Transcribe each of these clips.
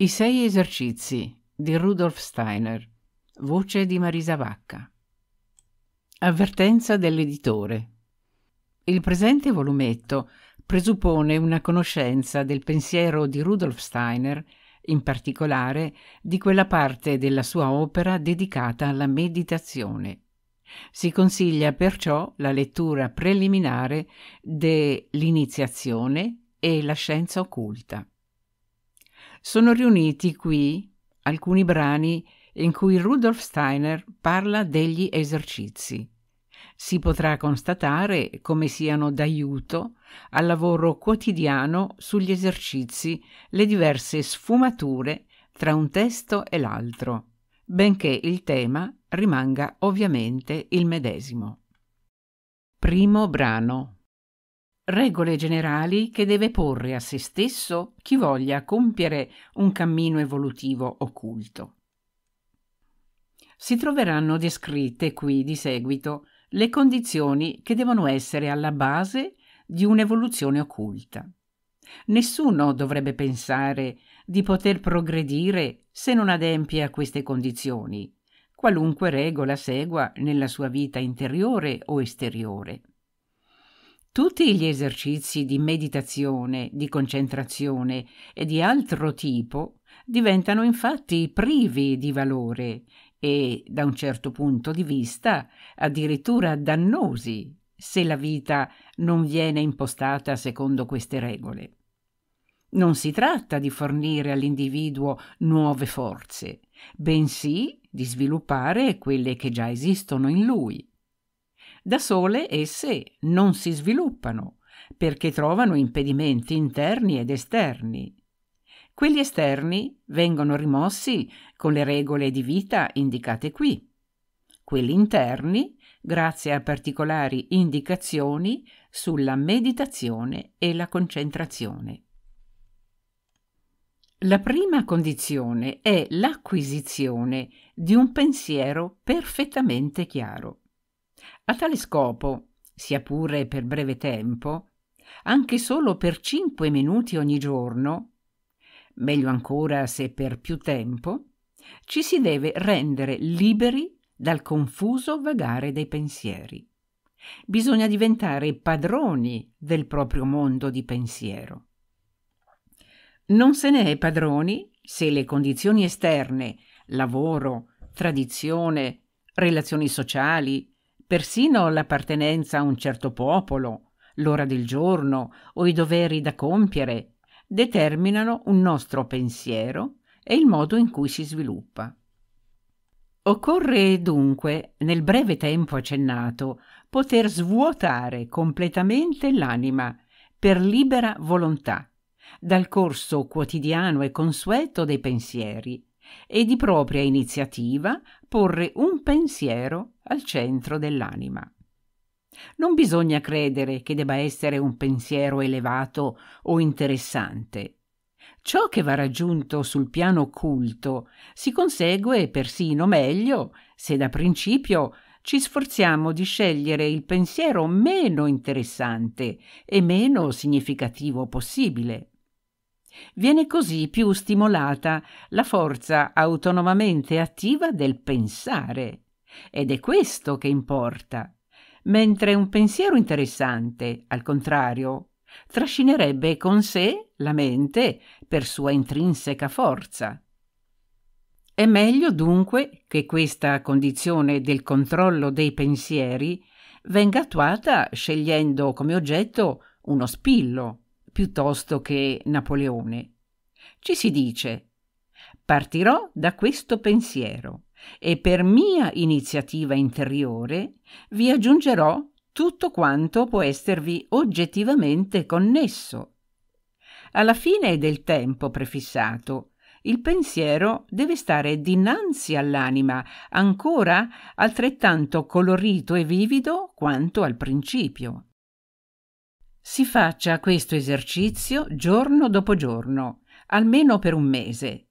I sei esercizi di Rudolf Steiner, voce di Marisa Vacca. Avvertenza dell'editore. Il presente volumetto presuppone una conoscenza del pensiero di Rudolf Steiner, in particolare di quella parte della sua opera dedicata alla meditazione. Si consiglia perciò la lettura preliminare de L'iniziazione e la scienza occulta sono riuniti qui alcuni brani in cui Rudolf Steiner parla degli esercizi. Si potrà constatare come siano d'aiuto al lavoro quotidiano sugli esercizi le diverse sfumature tra un testo e l'altro, benché il tema rimanga ovviamente il medesimo. Primo brano regole generali che deve porre a se stesso chi voglia compiere un cammino evolutivo occulto. Si troveranno descritte qui di seguito le condizioni che devono essere alla base di un'evoluzione occulta. Nessuno dovrebbe pensare di poter progredire se non adempie a queste condizioni, qualunque regola segua nella sua vita interiore o esteriore. Tutti gli esercizi di meditazione, di concentrazione e di altro tipo diventano infatti privi di valore e, da un certo punto di vista, addirittura dannosi se la vita non viene impostata secondo queste regole. Non si tratta di fornire all'individuo nuove forze, bensì di sviluppare quelle che già esistono in lui da sole esse non si sviluppano, perché trovano impedimenti interni ed esterni. Quelli esterni vengono rimossi con le regole di vita indicate qui. Quelli interni, grazie a particolari indicazioni sulla meditazione e la concentrazione. La prima condizione è l'acquisizione di un pensiero perfettamente chiaro. A tale scopo, sia pure per breve tempo, anche solo per cinque minuti ogni giorno, meglio ancora se per più tempo, ci si deve rendere liberi dal confuso vagare dei pensieri. Bisogna diventare padroni del proprio mondo di pensiero. Non se ne è padroni se le condizioni esterne, lavoro, tradizione, relazioni sociali, Persino l'appartenenza a un certo popolo, l'ora del giorno o i doveri da compiere determinano un nostro pensiero e il modo in cui si sviluppa. Occorre dunque, nel breve tempo accennato, poter svuotare completamente l'anima per libera volontà dal corso quotidiano e consueto dei pensieri e di propria iniziativa porre un pensiero al centro dell'anima. Non bisogna credere che debba essere un pensiero elevato o interessante. Ciò che va raggiunto sul piano occulto si consegue persino meglio se da principio ci sforziamo di scegliere il pensiero meno interessante e meno significativo possibile. Viene così più stimolata la forza autonomamente attiva del pensare ed è questo che importa, mentre un pensiero interessante, al contrario, trascinerebbe con sé la mente per sua intrinseca forza. È meglio dunque che questa condizione del controllo dei pensieri venga attuata scegliendo come oggetto uno spillo, piuttosto che Napoleone. Ci si dice partirò da questo pensiero e per mia iniziativa interiore vi aggiungerò tutto quanto può esservi oggettivamente connesso. Alla fine del tempo prefissato, il pensiero deve stare dinanzi all'anima, ancora altrettanto colorito e vivido quanto al principio. Si faccia questo esercizio giorno dopo giorno, almeno per un mese.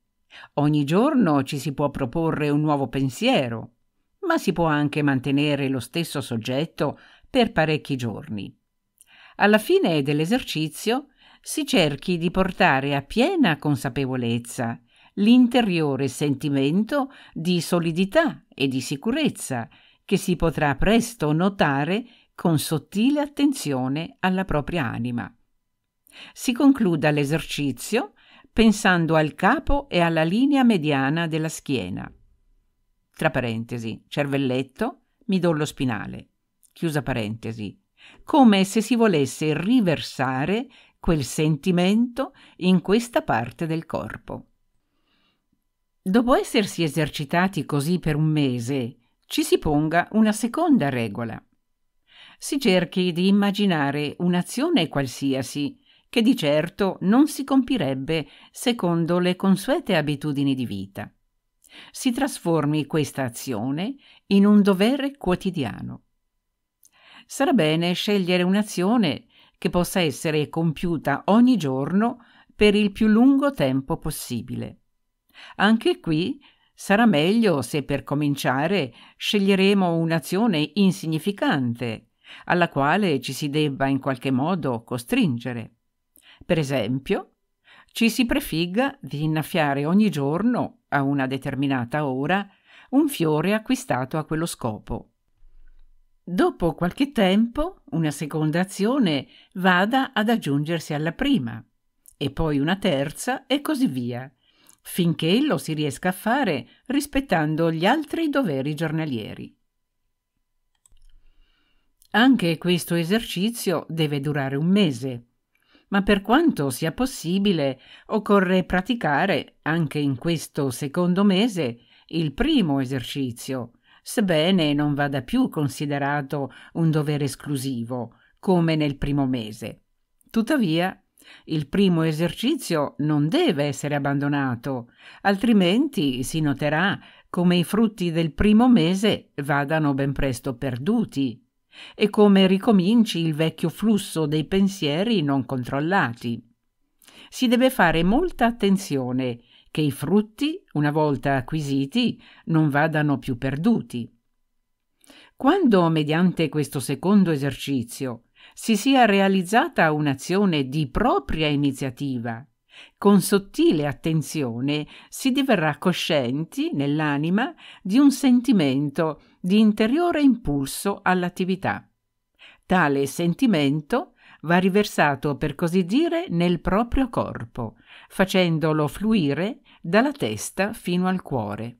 Ogni giorno ci si può proporre un nuovo pensiero, ma si può anche mantenere lo stesso soggetto per parecchi giorni. Alla fine dell'esercizio si cerchi di portare a piena consapevolezza l'interiore sentimento di solidità e di sicurezza che si potrà presto notare con sottile attenzione alla propria anima. Si concluda l'esercizio pensando al capo e alla linea mediana della schiena. Tra parentesi, cervelletto, midollo spinale. Chiusa parentesi. Come se si volesse riversare quel sentimento in questa parte del corpo. Dopo essersi esercitati così per un mese, ci si ponga una seconda regola si cerchi di immaginare un'azione qualsiasi che di certo non si compirebbe secondo le consuete abitudini di vita. Si trasformi questa azione in un dovere quotidiano. Sarà bene scegliere un'azione che possa essere compiuta ogni giorno per il più lungo tempo possibile. Anche qui sarà meglio se per cominciare sceglieremo un'azione insignificante alla quale ci si debba in qualche modo costringere. Per esempio, ci si prefigga di innaffiare ogni giorno, a una determinata ora, un fiore acquistato a quello scopo. Dopo qualche tempo, una seconda azione vada ad aggiungersi alla prima, e poi una terza, e così via, finché lo si riesca a fare rispettando gli altri doveri giornalieri. Anche questo esercizio deve durare un mese, ma per quanto sia possibile occorre praticare anche in questo secondo mese il primo esercizio, sebbene non vada più considerato un dovere esclusivo, come nel primo mese. Tuttavia, il primo esercizio non deve essere abbandonato, altrimenti si noterà come i frutti del primo mese vadano ben presto perduti e come ricominci il vecchio flusso dei pensieri non controllati. Si deve fare molta attenzione che i frutti, una volta acquisiti, non vadano più perduti. Quando, mediante questo secondo esercizio, si sia realizzata un'azione di propria iniziativa, con sottile attenzione si diverrà coscienti nell'anima di un sentimento di interiore impulso all'attività. Tale sentimento va riversato per così dire nel proprio corpo, facendolo fluire dalla testa fino al cuore.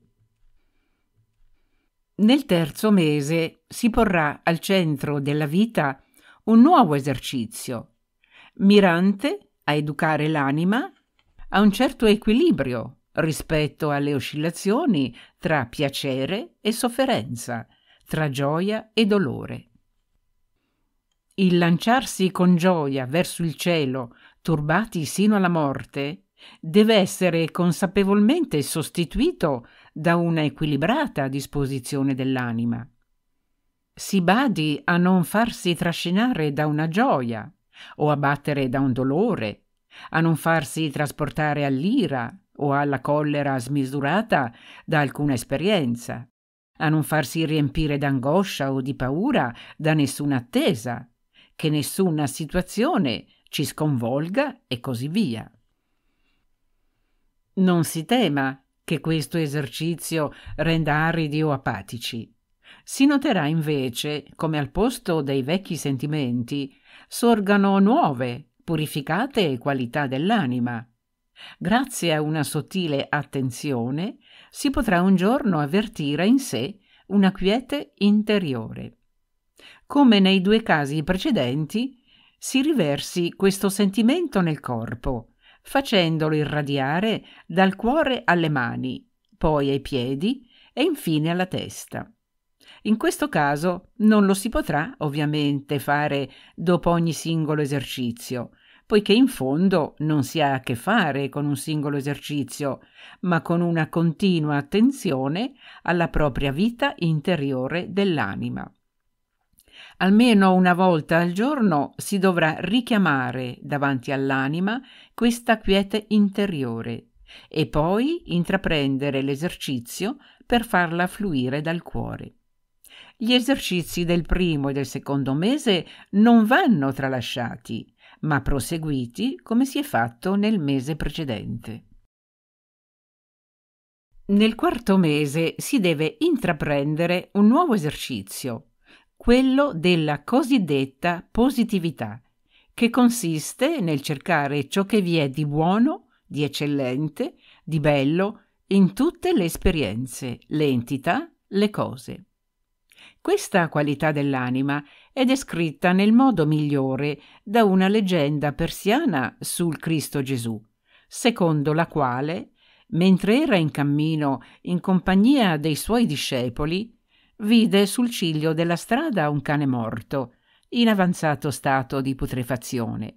Nel terzo mese si porrà al centro della vita un nuovo esercizio, mirante a educare l'anima a un certo equilibrio rispetto alle oscillazioni tra piacere e sofferenza, tra gioia e dolore. Il lanciarsi con gioia verso il cielo, turbati sino alla morte, deve essere consapevolmente sostituito da una equilibrata disposizione dell'anima. Si badi a non farsi trascinare da una gioia o abbattere da un dolore, a non farsi trasportare all'ira, o alla collera smisurata da alcuna esperienza, a non farsi riempire d'angoscia o di paura da nessuna attesa, che nessuna situazione ci sconvolga e così via. Non si tema che questo esercizio renda aridi o apatici. Si noterà invece come al posto dei vecchi sentimenti sorgano nuove, purificate qualità dell'anima, Grazie a una sottile attenzione si potrà un giorno avvertire in sé una quiete interiore. Come nei due casi precedenti, si riversi questo sentimento nel corpo, facendolo irradiare dal cuore alle mani, poi ai piedi e infine alla testa. In questo caso non lo si potrà ovviamente fare dopo ogni singolo esercizio, poiché in fondo non si ha a che fare con un singolo esercizio, ma con una continua attenzione alla propria vita interiore dell'anima. Almeno una volta al giorno si dovrà richiamare davanti all'anima questa quiete interiore e poi intraprendere l'esercizio per farla fluire dal cuore. Gli esercizi del primo e del secondo mese non vanno tralasciati, ma proseguiti come si è fatto nel mese precedente. Nel quarto mese si deve intraprendere un nuovo esercizio, quello della cosiddetta positività, che consiste nel cercare ciò che vi è di buono, di eccellente, di bello in tutte le esperienze, le entità, le cose. Questa qualità dell'anima è ed è scritta nel modo migliore da una leggenda persiana sul Cristo Gesù, secondo la quale, mentre era in cammino in compagnia dei suoi discepoli, vide sul ciglio della strada un cane morto, in avanzato stato di putrefazione.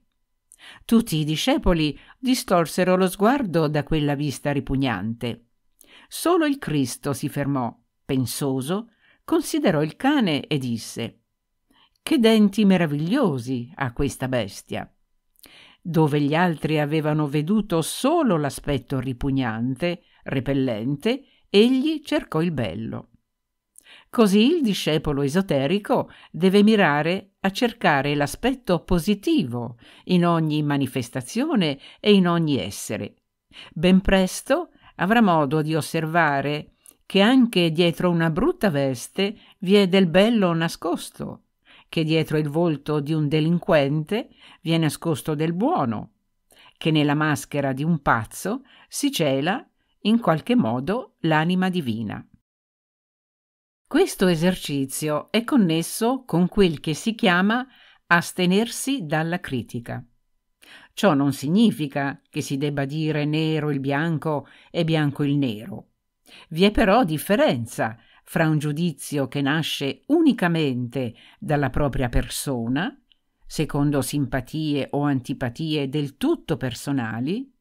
Tutti i discepoli distorsero lo sguardo da quella vista ripugnante. Solo il Cristo si fermò, pensoso, considerò il cane e disse che denti meravigliosi ha questa bestia! Dove gli altri avevano veduto solo l'aspetto ripugnante, repellente, egli cercò il bello. Così il discepolo esoterico deve mirare a cercare l'aspetto positivo in ogni manifestazione e in ogni essere. Ben presto avrà modo di osservare che anche dietro una brutta veste vi è del bello nascosto che dietro il volto di un delinquente vi è nascosto del buono, che nella maschera di un pazzo si cela in qualche modo l'anima divina. Questo esercizio è connesso con quel che si chiama astenersi dalla critica. Ciò non significa che si debba dire nero il bianco e bianco il nero. Vi è però differenza fra un giudizio che nasce unicamente dalla propria persona, secondo simpatie o antipatie del tutto personali,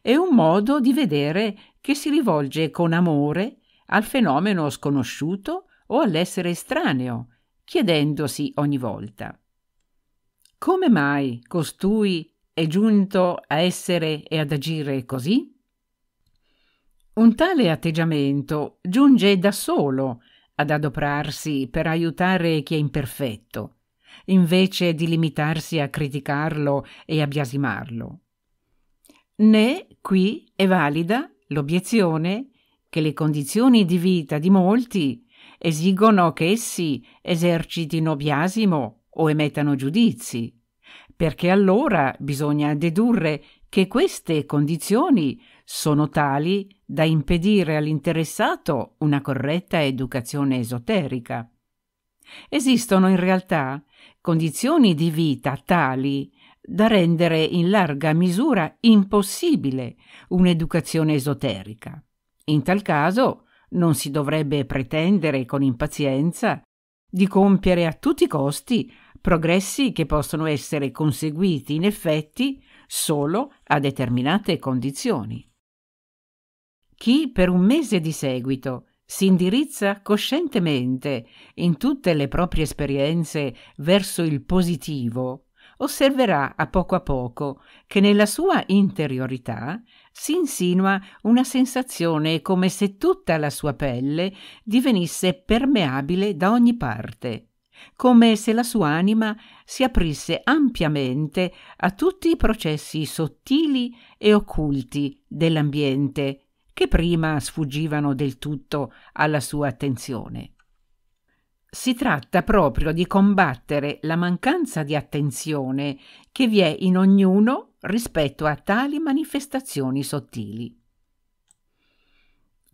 e un modo di vedere che si rivolge con amore al fenomeno sconosciuto o all'essere estraneo, chiedendosi ogni volta come mai costui è giunto a essere e ad agire così? Un tale atteggiamento giunge da solo ad adoprarsi per aiutare chi è imperfetto, invece di limitarsi a criticarlo e a biasimarlo. Né qui è valida l'obiezione che le condizioni di vita di molti esigono che essi esercitino biasimo o emettano giudizi, perché allora bisogna dedurre che queste condizioni sono tali da impedire all'interessato una corretta educazione esoterica. Esistono in realtà condizioni di vita tali da rendere in larga misura impossibile un'educazione esoterica. In tal caso non si dovrebbe pretendere con impazienza di compiere a tutti i costi progressi che possono essere conseguiti in effetti solo a determinate condizioni. Chi per un mese di seguito si indirizza coscientemente in tutte le proprie esperienze verso il positivo, osserverà a poco a poco che nella sua interiorità si insinua una sensazione come se tutta la sua pelle divenisse permeabile da ogni parte, come se la sua anima si aprisse ampiamente a tutti i processi sottili e occulti dell'ambiente che prima sfuggivano del tutto alla sua attenzione. Si tratta proprio di combattere la mancanza di attenzione che vi è in ognuno rispetto a tali manifestazioni sottili.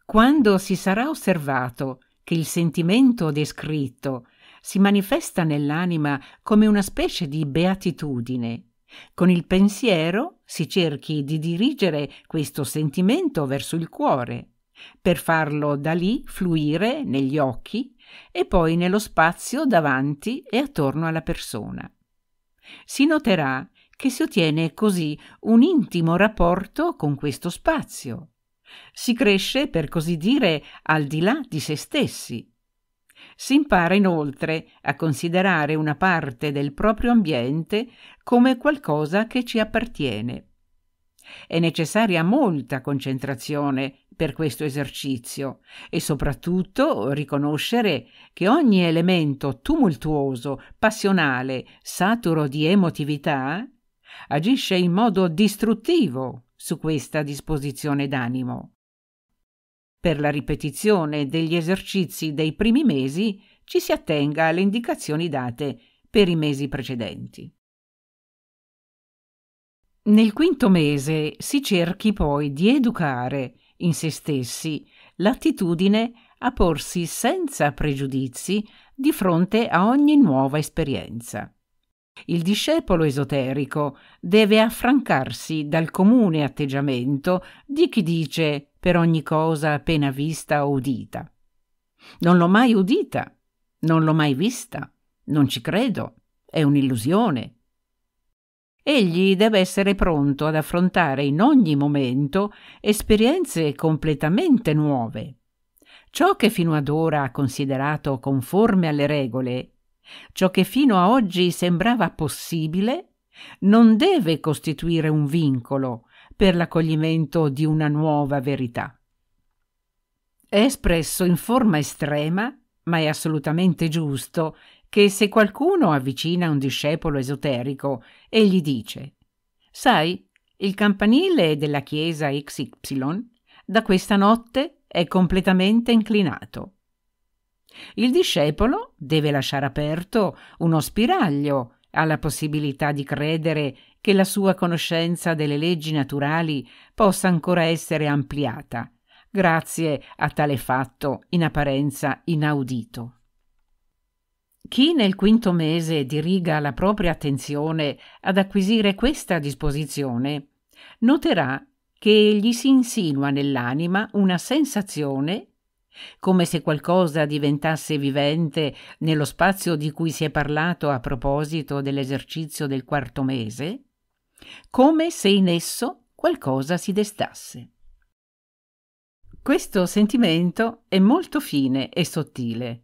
Quando si sarà osservato che il sentimento descritto si manifesta nell'anima come una specie di beatitudine con il pensiero si cerchi di dirigere questo sentimento verso il cuore, per farlo da lì fluire negli occhi e poi nello spazio davanti e attorno alla persona. Si noterà che si ottiene così un intimo rapporto con questo spazio. Si cresce, per così dire, al di là di se stessi si impara inoltre a considerare una parte del proprio ambiente come qualcosa che ci appartiene. È necessaria molta concentrazione per questo esercizio e soprattutto riconoscere che ogni elemento tumultuoso, passionale, saturo di emotività, agisce in modo distruttivo su questa disposizione d'animo. Per la ripetizione degli esercizi dei primi mesi ci si attenga alle indicazioni date per i mesi precedenti. Nel quinto mese si cerchi poi di educare in se stessi l'attitudine a porsi senza pregiudizi di fronte a ogni nuova esperienza. Il discepolo esoterico deve affrancarsi dal comune atteggiamento di chi dice per ogni cosa appena vista o udita. Non l'ho mai udita, non l'ho mai vista, non ci credo, è un'illusione. Egli deve essere pronto ad affrontare in ogni momento esperienze completamente nuove. Ciò che fino ad ora ha considerato conforme alle regole, ciò che fino a oggi sembrava possibile, non deve costituire un vincolo, per l'accoglimento di una nuova verità. È espresso in forma estrema, ma è assolutamente giusto, che se qualcuno avvicina un discepolo esoterico e gli dice Sai, il campanile della chiesa XY da questa notte è completamente inclinato. Il discepolo deve lasciare aperto uno spiraglio alla possibilità di credere che la sua conoscenza delle leggi naturali possa ancora essere ampliata, grazie a tale fatto in apparenza inaudito. Chi nel quinto mese diriga la propria attenzione ad acquisire questa disposizione, noterà che gli si insinua nell'anima una sensazione, come se qualcosa diventasse vivente nello spazio di cui si è parlato a proposito dell'esercizio del quarto mese, come se in esso qualcosa si destasse. Questo sentimento è molto fine e sottile.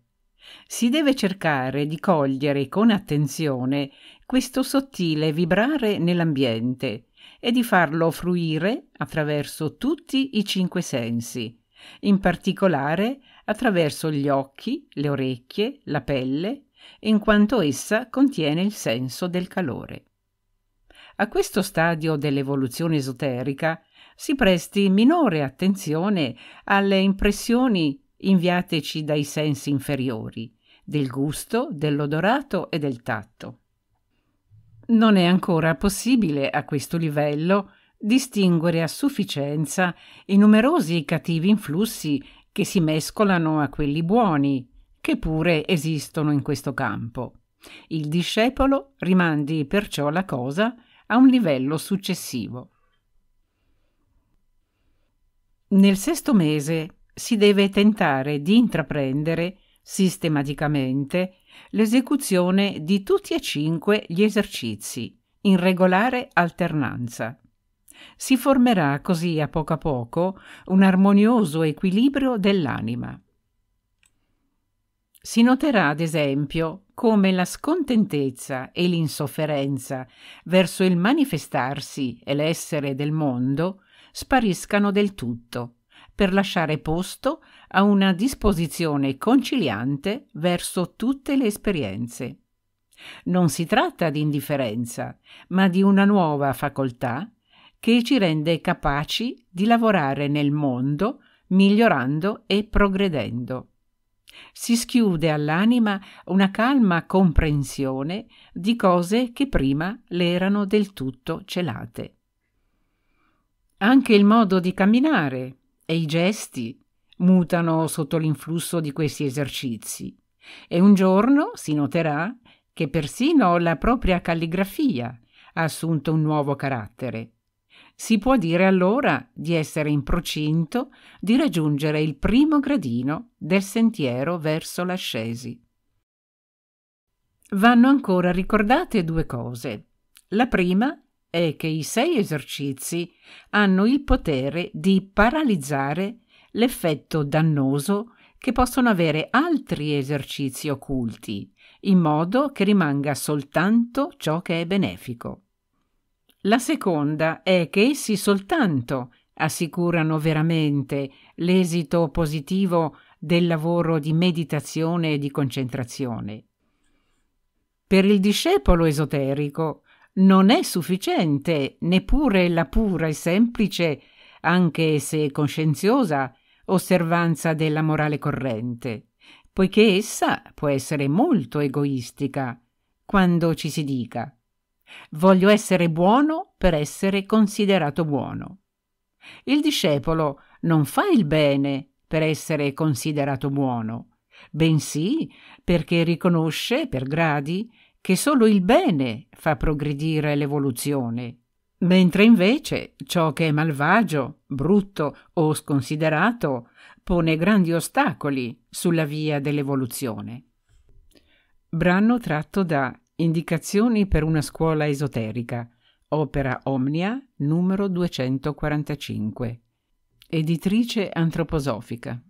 Si deve cercare di cogliere con attenzione questo sottile vibrare nell'ambiente e di farlo fruire attraverso tutti i cinque sensi, in particolare attraverso gli occhi, le orecchie, la pelle, in quanto essa contiene il senso del calore a questo stadio dell'evoluzione esoterica si presti minore attenzione alle impressioni inviateci dai sensi inferiori, del gusto, dell'odorato e del tatto. Non è ancora possibile a questo livello distinguere a sufficienza i numerosi cattivi influssi che si mescolano a quelli buoni, che pure esistono in questo campo. Il discepolo rimandi perciò la cosa a un livello successivo. Nel sesto mese si deve tentare di intraprendere sistematicamente l'esecuzione di tutti e cinque gli esercizi in regolare alternanza. Si formerà così a poco a poco un armonioso equilibrio dell'anima. Si noterà, ad esempio, come la scontentezza e l'insofferenza verso il manifestarsi e l'essere del mondo spariscano del tutto, per lasciare posto a una disposizione conciliante verso tutte le esperienze. Non si tratta di indifferenza, ma di una nuova facoltà che ci rende capaci di lavorare nel mondo migliorando e progredendo si schiude all'anima una calma comprensione di cose che prima le erano del tutto celate. Anche il modo di camminare e i gesti mutano sotto l'influsso di questi esercizi e un giorno si noterà che persino la propria calligrafia ha assunto un nuovo carattere. Si può dire allora di essere in procinto di raggiungere il primo gradino del sentiero verso l'ascesi. Vanno ancora ricordate due cose. La prima è che i sei esercizi hanno il potere di paralizzare l'effetto dannoso che possono avere altri esercizi occulti, in modo che rimanga soltanto ciò che è benefico. La seconda è che essi soltanto assicurano veramente l'esito positivo del lavoro di meditazione e di concentrazione. Per il discepolo esoterico non è sufficiente neppure la pura e semplice, anche se coscienziosa, osservanza della morale corrente, poiché essa può essere molto egoistica quando ci si dica Voglio essere buono per essere considerato buono. Il discepolo non fa il bene per essere considerato buono, bensì perché riconosce per gradi che solo il bene fa progredire l'evoluzione, mentre invece ciò che è malvagio, brutto o sconsiderato pone grandi ostacoli sulla via dell'evoluzione. Brano tratto da Indicazioni per una scuola esoterica. Opera Omnia, numero 245. Editrice antroposofica.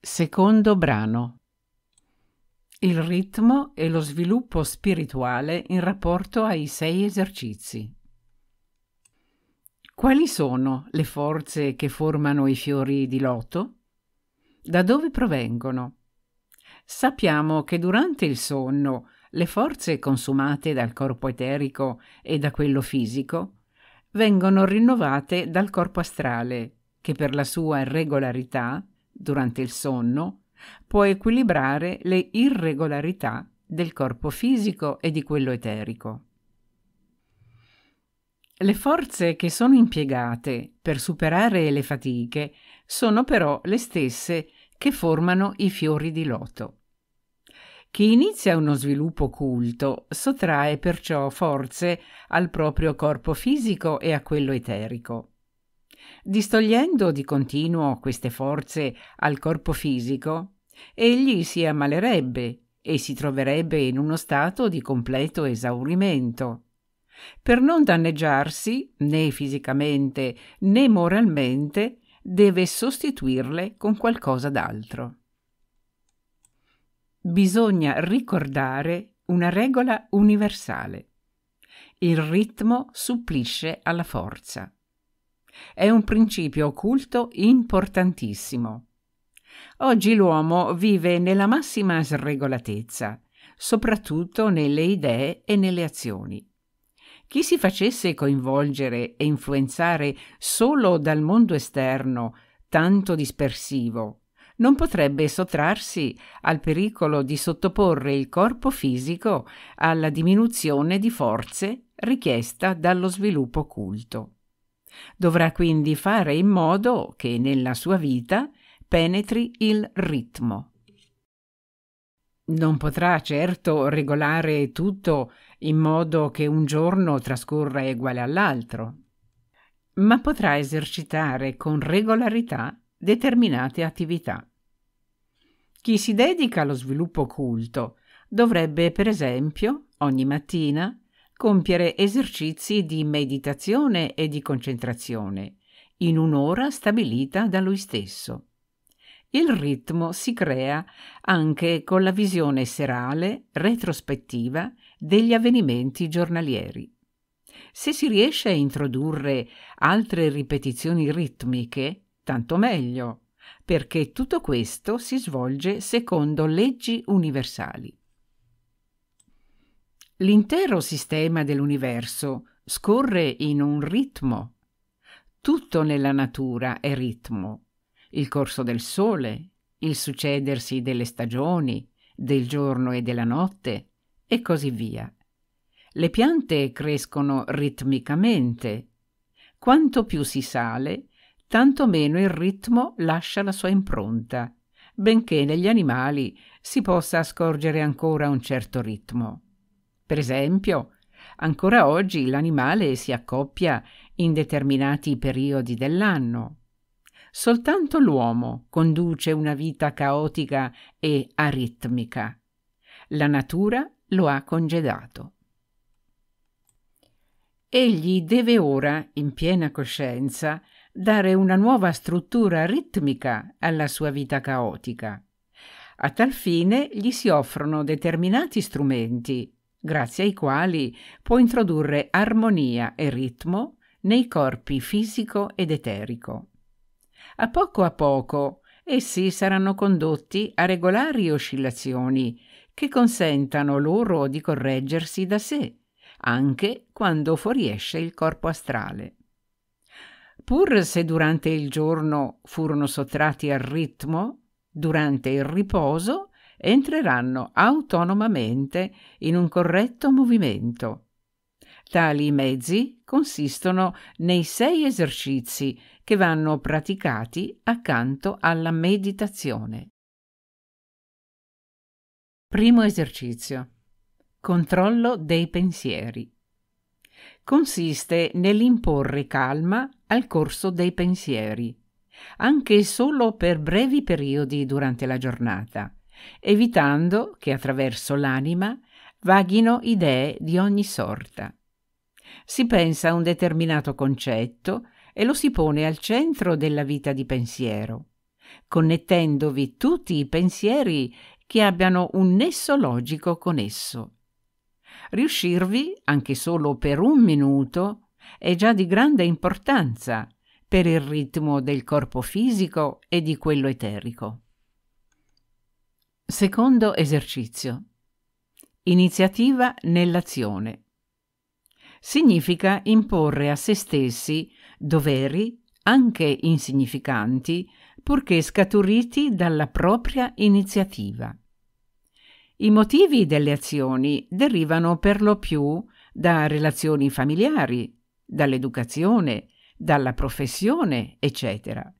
Secondo brano. Il ritmo e lo sviluppo spirituale in rapporto ai sei esercizi. Quali sono le forze che formano i fiori di loto? Da dove provengono? Sappiamo che durante il sonno le forze consumate dal corpo eterico e da quello fisico vengono rinnovate dal corpo astrale, che per la sua regolarità, durante il sonno, può equilibrare le irregolarità del corpo fisico e di quello eterico. Le forze che sono impiegate per superare le fatiche sono però le stesse che formano i fiori di loto. Chi inizia uno sviluppo culto sottrae perciò forze al proprio corpo fisico e a quello eterico. Distogliendo di continuo queste forze al corpo fisico, egli si ammalerebbe e si troverebbe in uno stato di completo esaurimento. Per non danneggiarsi, né fisicamente né moralmente, deve sostituirle con qualcosa d'altro bisogna ricordare una regola universale. Il ritmo supplisce alla forza. È un principio occulto importantissimo. Oggi l'uomo vive nella massima sregolatezza, soprattutto nelle idee e nelle azioni. Chi si facesse coinvolgere e influenzare solo dal mondo esterno, tanto dispersivo, non potrebbe sottrarsi al pericolo di sottoporre il corpo fisico alla diminuzione di forze richiesta dallo sviluppo culto. Dovrà quindi fare in modo che nella sua vita penetri il ritmo. Non potrà certo regolare tutto in modo che un giorno trascorra uguale all'altro, ma potrà esercitare con regolarità determinate attività. Chi si dedica allo sviluppo culto dovrebbe, per esempio, ogni mattina compiere esercizi di meditazione e di concentrazione in un'ora stabilita da lui stesso. Il ritmo si crea anche con la visione serale, retrospettiva, degli avvenimenti giornalieri. Se si riesce a introdurre altre ripetizioni ritmiche, tanto meglio perché tutto questo si svolge secondo leggi universali. L'intero sistema dell'universo scorre in un ritmo. Tutto nella natura è ritmo. Il corso del sole, il succedersi delle stagioni, del giorno e della notte, e così via. Le piante crescono ritmicamente. Quanto più si sale, tantomeno il ritmo lascia la sua impronta, benché negli animali si possa scorgere ancora un certo ritmo. Per esempio, ancora oggi l'animale si accoppia in determinati periodi dell'anno. Soltanto l'uomo conduce una vita caotica e aritmica. La natura lo ha congedato. Egli deve ora, in piena coscienza, dare una nuova struttura ritmica alla sua vita caotica. A tal fine gli si offrono determinati strumenti, grazie ai quali può introdurre armonia e ritmo nei corpi fisico ed eterico. A poco a poco essi saranno condotti a regolari oscillazioni che consentano loro di correggersi da sé, anche quando fuoriesce il corpo astrale. Pur se durante il giorno furono sottratti al ritmo, durante il riposo entreranno autonomamente in un corretto movimento. Tali mezzi consistono nei sei esercizi che vanno praticati accanto alla meditazione. Primo esercizio. Controllo dei pensieri. Consiste nell'imporre calma al corso dei pensieri, anche solo per brevi periodi durante la giornata, evitando che attraverso l'anima vaghino idee di ogni sorta. Si pensa a un determinato concetto e lo si pone al centro della vita di pensiero, connettendovi tutti i pensieri che abbiano un nesso logico con esso. Riuscirvi, anche solo per un minuto, è già di grande importanza per il ritmo del corpo fisico e di quello eterico. Secondo esercizio. Iniziativa nell'azione. Significa imporre a se stessi doveri, anche insignificanti, purché scaturiti dalla propria iniziativa. I motivi delle azioni derivano per lo più da relazioni familiari, dall'educazione, dalla professione, eccetera.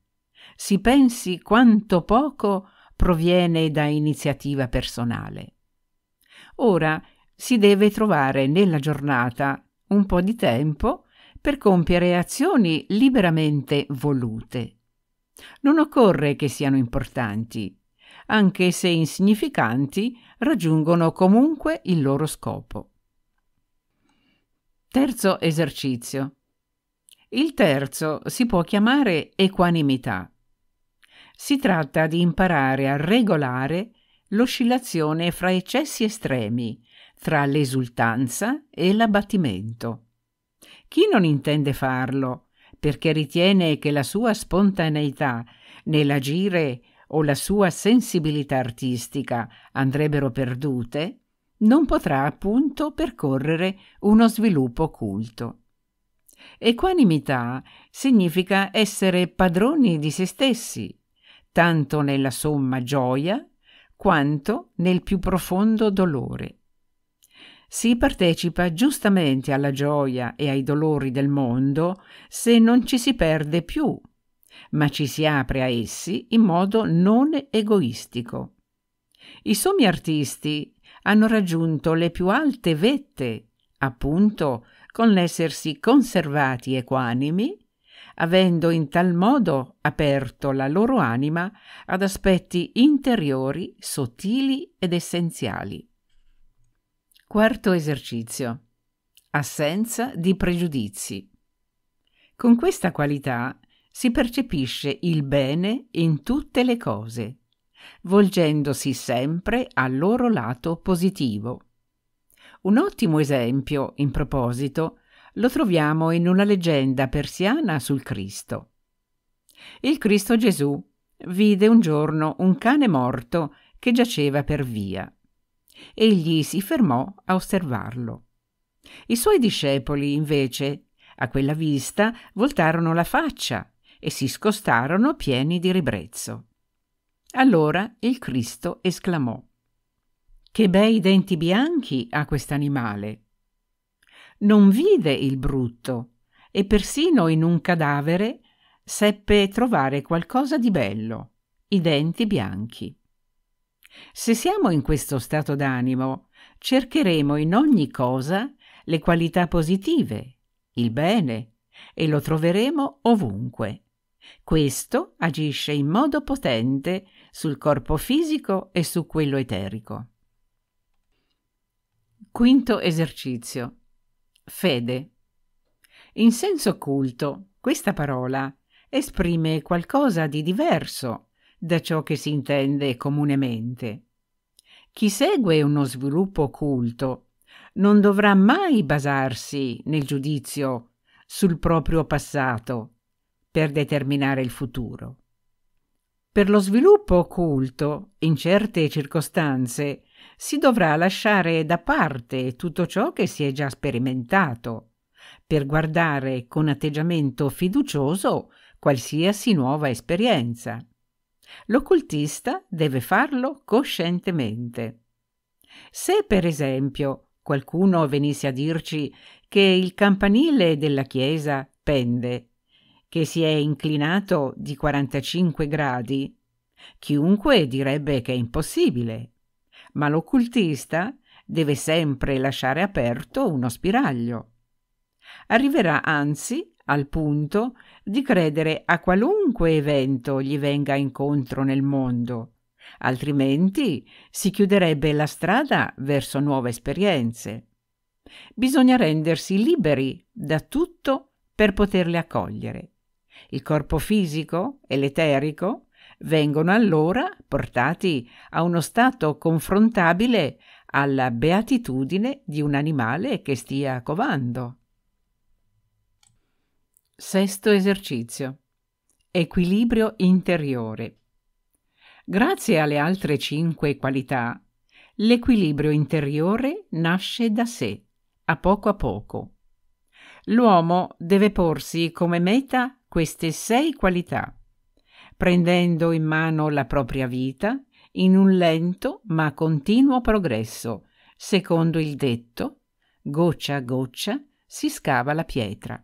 Si pensi quanto poco proviene da iniziativa personale. Ora si deve trovare nella giornata un po' di tempo per compiere azioni liberamente volute. Non occorre che siano importanti, anche se insignificanti, raggiungono comunque il loro scopo. Terzo esercizio. Il terzo si può chiamare equanimità. Si tratta di imparare a regolare l'oscillazione fra eccessi estremi, tra l'esultanza e l'abbattimento. Chi non intende farlo perché ritiene che la sua spontaneità nell'agire o la sua sensibilità artistica andrebbero perdute, non potrà appunto percorrere uno sviluppo culto. Equanimità significa essere padroni di se stessi, tanto nella somma gioia quanto nel più profondo dolore. Si partecipa giustamente alla gioia e ai dolori del mondo se non ci si perde più, ma ci si apre a essi in modo non egoistico. I sommi artisti hanno raggiunto le più alte vette, appunto con l'essersi conservati equanimi, avendo in tal modo aperto la loro anima ad aspetti interiori, sottili ed essenziali. Quarto esercizio. Assenza di pregiudizi. Con questa qualità si percepisce il bene in tutte le cose volgendosi sempre al loro lato positivo. Un ottimo esempio, in proposito, lo troviamo in una leggenda persiana sul Cristo. Il Cristo Gesù vide un giorno un cane morto che giaceva per via. Egli si fermò a osservarlo. I suoi discepoli, invece, a quella vista voltarono la faccia e si scostarono pieni di ribrezzo. Allora il Cristo esclamò Che bei denti bianchi ha quest'animale! Non vide il brutto e persino in un cadavere seppe trovare qualcosa di bello, i denti bianchi. Se siamo in questo stato d'animo, cercheremo in ogni cosa le qualità positive, il bene, e lo troveremo ovunque. Questo agisce in modo potente sul corpo fisico e su quello eterico. Quinto esercizio. Fede. In senso culto, questa parola esprime qualcosa di diverso da ciò che si intende comunemente. Chi segue uno sviluppo culto non dovrà mai basarsi nel giudizio sul proprio passato per determinare il futuro. Per lo sviluppo occulto, in certe circostanze, si dovrà lasciare da parte tutto ciò che si è già sperimentato, per guardare con atteggiamento fiducioso qualsiasi nuova esperienza. L'occultista deve farlo coscientemente. Se, per esempio, qualcuno venisse a dirci che il campanile della chiesa pende che si è inclinato di 45 gradi, chiunque direbbe che è impossibile, ma l'occultista deve sempre lasciare aperto uno spiraglio. Arriverà anzi al punto di credere a qualunque evento gli venga incontro nel mondo, altrimenti si chiuderebbe la strada verso nuove esperienze. Bisogna rendersi liberi da tutto per poterle accogliere. Il corpo fisico e l'eterico vengono allora portati a uno stato confrontabile alla beatitudine di un animale che stia covando. Sesto esercizio. Equilibrio interiore. Grazie alle altre cinque qualità, l'equilibrio interiore nasce da sé, a poco a poco, l'uomo deve porsi come meta queste sei qualità, prendendo in mano la propria vita in un lento ma continuo progresso, secondo il detto, goccia a goccia si scava la pietra.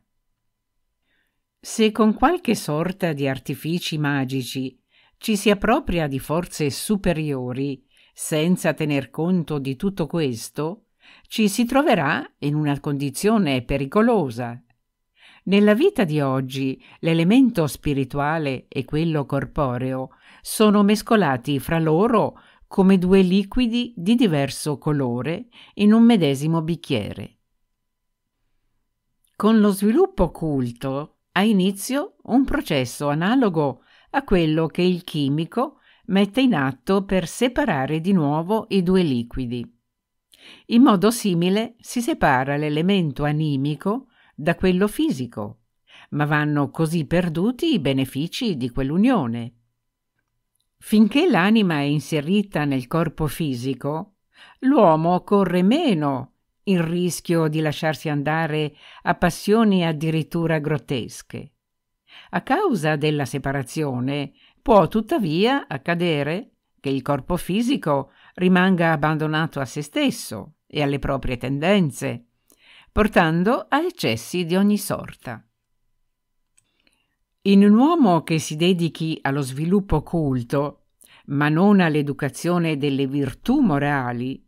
Se con qualche sorta di artifici magici ci si appropria di forze superiori senza tener conto di tutto questo, ci si troverà in una condizione pericolosa. Nella vita di oggi l'elemento spirituale e quello corporeo sono mescolati fra loro come due liquidi di diverso colore in un medesimo bicchiere. Con lo sviluppo culto ha inizio un processo analogo a quello che il chimico mette in atto per separare di nuovo i due liquidi. In modo simile si separa l'elemento animico da quello fisico, ma vanno così perduti i benefici di quell'unione. Finché l'anima è inserita nel corpo fisico, l'uomo corre meno il rischio di lasciarsi andare a passioni addirittura grottesche. A causa della separazione può tuttavia accadere che il corpo fisico rimanga abbandonato a se stesso e alle proprie tendenze, portando a eccessi di ogni sorta. In un uomo che si dedichi allo sviluppo culto, ma non all'educazione delle virtù morali,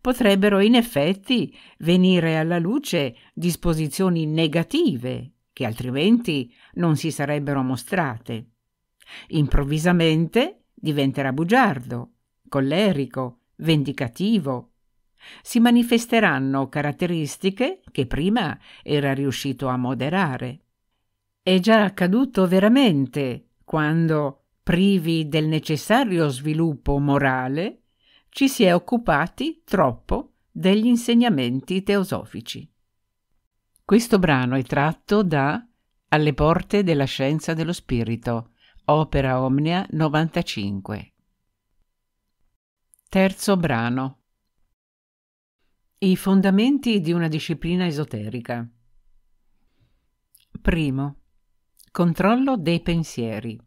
potrebbero in effetti venire alla luce disposizioni negative che altrimenti non si sarebbero mostrate. Improvvisamente diventerà bugiardo, collerico, vendicativo. Si manifesteranno caratteristiche che prima era riuscito a moderare. È già accaduto veramente quando, privi del necessario sviluppo morale, ci si è occupati troppo degli insegnamenti teosofici. Questo brano è tratto da Alle porte della scienza dello spirito, opera omnia 95. Terzo brano. I fondamenti di una disciplina esoterica. Primo. Controllo dei pensieri.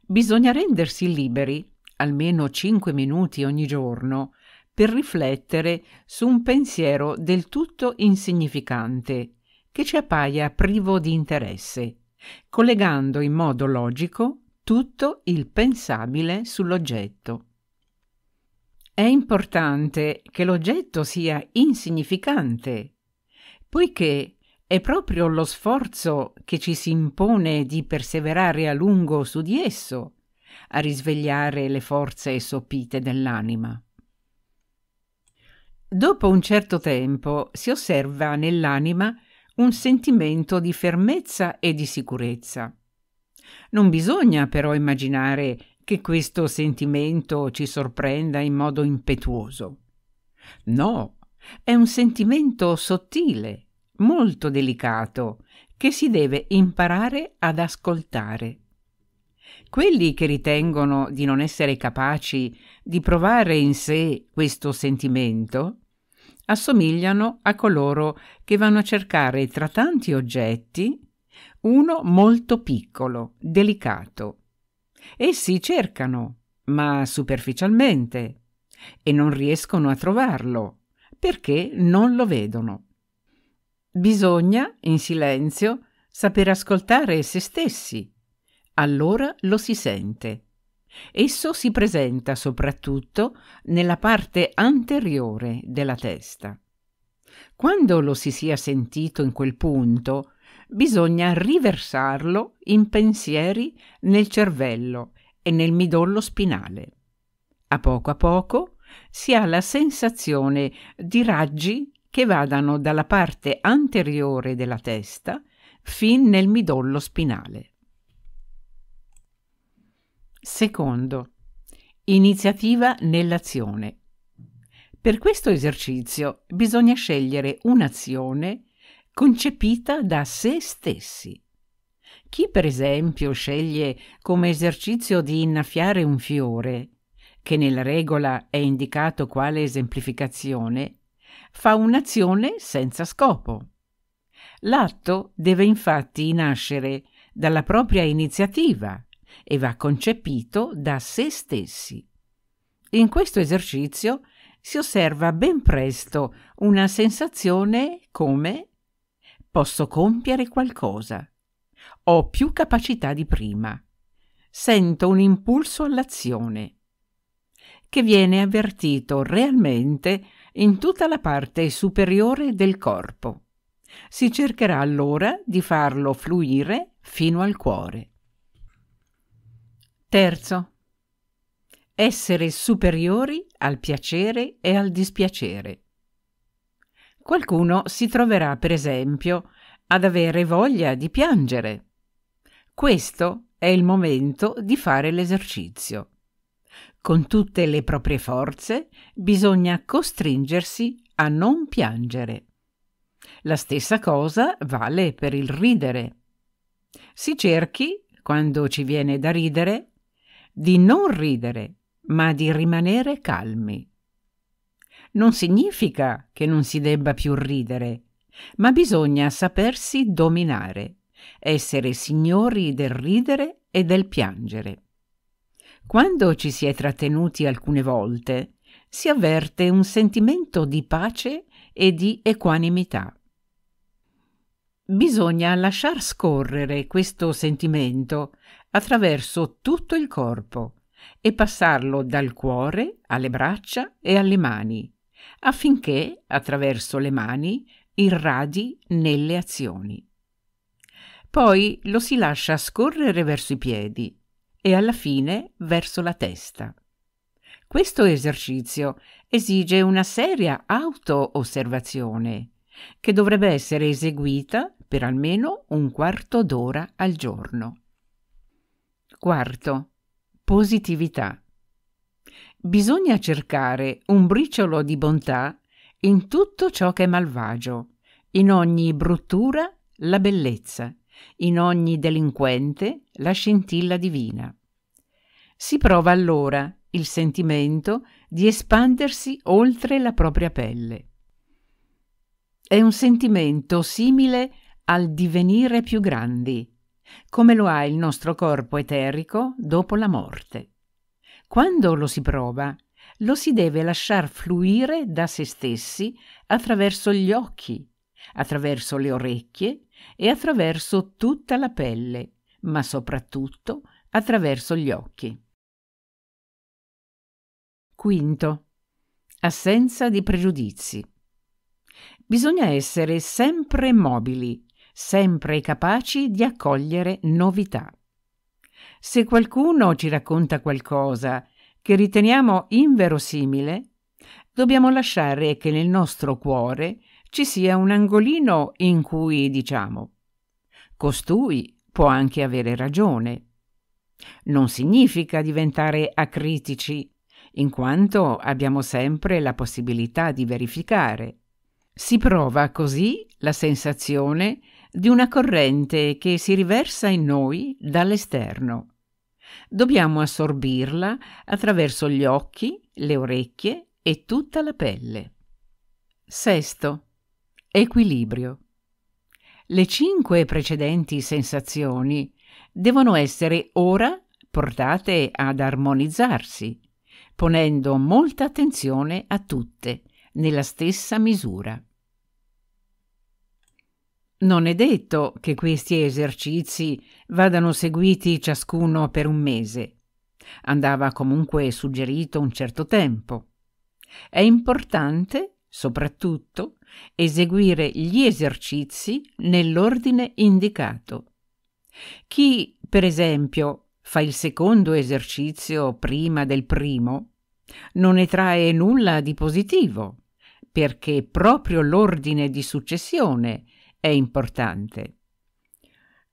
Bisogna rendersi liberi, almeno 5 minuti ogni giorno, per riflettere su un pensiero del tutto insignificante, che ci appaia privo di interesse, collegando in modo logico tutto il pensabile sull'oggetto. È importante che l'oggetto sia insignificante, poiché è proprio lo sforzo che ci si impone di perseverare a lungo su di esso a risvegliare le forze sopite dell'anima. Dopo un certo tempo si osserva nell'anima un sentimento di fermezza e di sicurezza. Non bisogna però immaginare che questo sentimento ci sorprenda in modo impetuoso. No, è un sentimento sottile, molto delicato, che si deve imparare ad ascoltare. Quelli che ritengono di non essere capaci di provare in sé questo sentimento assomigliano a coloro che vanno a cercare tra tanti oggetti uno molto piccolo, delicato, Essi cercano, ma superficialmente, e non riescono a trovarlo, perché non lo vedono. Bisogna, in silenzio, saper ascoltare se stessi. Allora lo si sente. Esso si presenta soprattutto nella parte anteriore della testa. Quando lo si sia sentito in quel punto, bisogna riversarlo in pensieri nel cervello e nel midollo spinale. A poco a poco si ha la sensazione di raggi che vadano dalla parte anteriore della testa fin nel midollo spinale. Secondo, iniziativa nell'azione. Per questo esercizio bisogna scegliere un'azione concepita da se stessi. Chi per esempio sceglie come esercizio di innaffiare un fiore, che nella regola è indicato quale esemplificazione, fa un'azione senza scopo. L'atto deve infatti nascere dalla propria iniziativa e va concepito da se stessi. In questo esercizio si osserva ben presto una sensazione come posso compiere qualcosa. Ho più capacità di prima. Sento un impulso all'azione che viene avvertito realmente in tutta la parte superiore del corpo. Si cercherà allora di farlo fluire fino al cuore. Terzo. Essere superiori al piacere e al dispiacere. Qualcuno si troverà, per esempio, ad avere voglia di piangere. Questo è il momento di fare l'esercizio. Con tutte le proprie forze bisogna costringersi a non piangere. La stessa cosa vale per il ridere. Si cerchi, quando ci viene da ridere, di non ridere, ma di rimanere calmi non significa che non si debba più ridere, ma bisogna sapersi dominare, essere signori del ridere e del piangere. Quando ci si è trattenuti alcune volte, si avverte un sentimento di pace e di equanimità. Bisogna lasciar scorrere questo sentimento attraverso tutto il corpo e passarlo dal cuore alle braccia e alle mani affinché, attraverso le mani, irradi nelle azioni. Poi lo si lascia scorrere verso i piedi e alla fine verso la testa. Questo esercizio esige una seria auto-osservazione che dovrebbe essere eseguita per almeno un quarto d'ora al giorno. Quarto, positività. Bisogna cercare un briciolo di bontà in tutto ciò che è malvagio, in ogni bruttura la bellezza, in ogni delinquente la scintilla divina. Si prova allora il sentimento di espandersi oltre la propria pelle. È un sentimento simile al divenire più grandi, come lo ha il nostro corpo eterico dopo la morte. Quando lo si prova, lo si deve lasciar fluire da se stessi attraverso gli occhi, attraverso le orecchie e attraverso tutta la pelle, ma soprattutto attraverso gli occhi. Quinto. Assenza di pregiudizi. Bisogna essere sempre mobili, sempre capaci di accogliere novità. Se qualcuno ci racconta qualcosa che riteniamo inverosimile, dobbiamo lasciare che nel nostro cuore ci sia un angolino in cui diciamo costui può anche avere ragione. Non significa diventare acritici, in quanto abbiamo sempre la possibilità di verificare. Si prova così la sensazione di una corrente che si riversa in noi dall'esterno. Dobbiamo assorbirla attraverso gli occhi, le orecchie e tutta la pelle. Sesto. Equilibrio. Le cinque precedenti sensazioni devono essere ora portate ad armonizzarsi, ponendo molta attenzione a tutte, nella stessa misura. Non è detto che questi esercizi vadano seguiti ciascuno per un mese. Andava comunque suggerito un certo tempo. È importante, soprattutto, eseguire gli esercizi nell'ordine indicato. Chi, per esempio, fa il secondo esercizio prima del primo, non ne trae nulla di positivo, perché proprio l'ordine di successione è importante.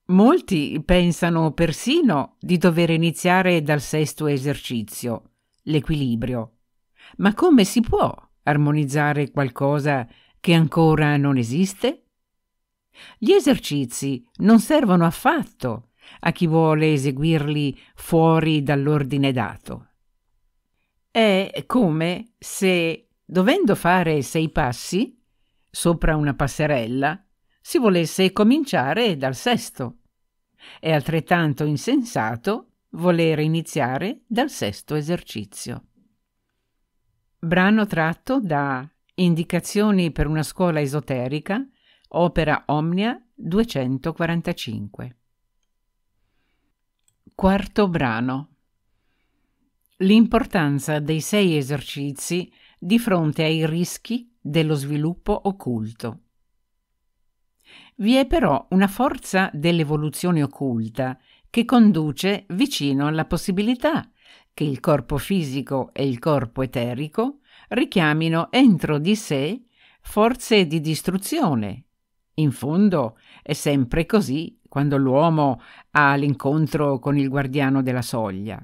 Molti pensano persino di dover iniziare dal sesto esercizio, l'equilibrio. Ma come si può armonizzare qualcosa che ancora non esiste? Gli esercizi non servono affatto a chi vuole eseguirli fuori dall'ordine dato. È come se, dovendo fare sei passi sopra una passerella, si volesse cominciare dal sesto. È altrettanto insensato volere iniziare dal sesto esercizio. Brano tratto da Indicazioni per una scuola esoterica, opera Omnia 245. Quarto brano. L'importanza dei sei esercizi di fronte ai rischi dello sviluppo occulto. Vi è però una forza dell'evoluzione occulta che conduce vicino alla possibilità che il corpo fisico e il corpo eterico richiamino entro di sé forze di distruzione. In fondo è sempre così quando l'uomo ha l'incontro con il guardiano della soglia.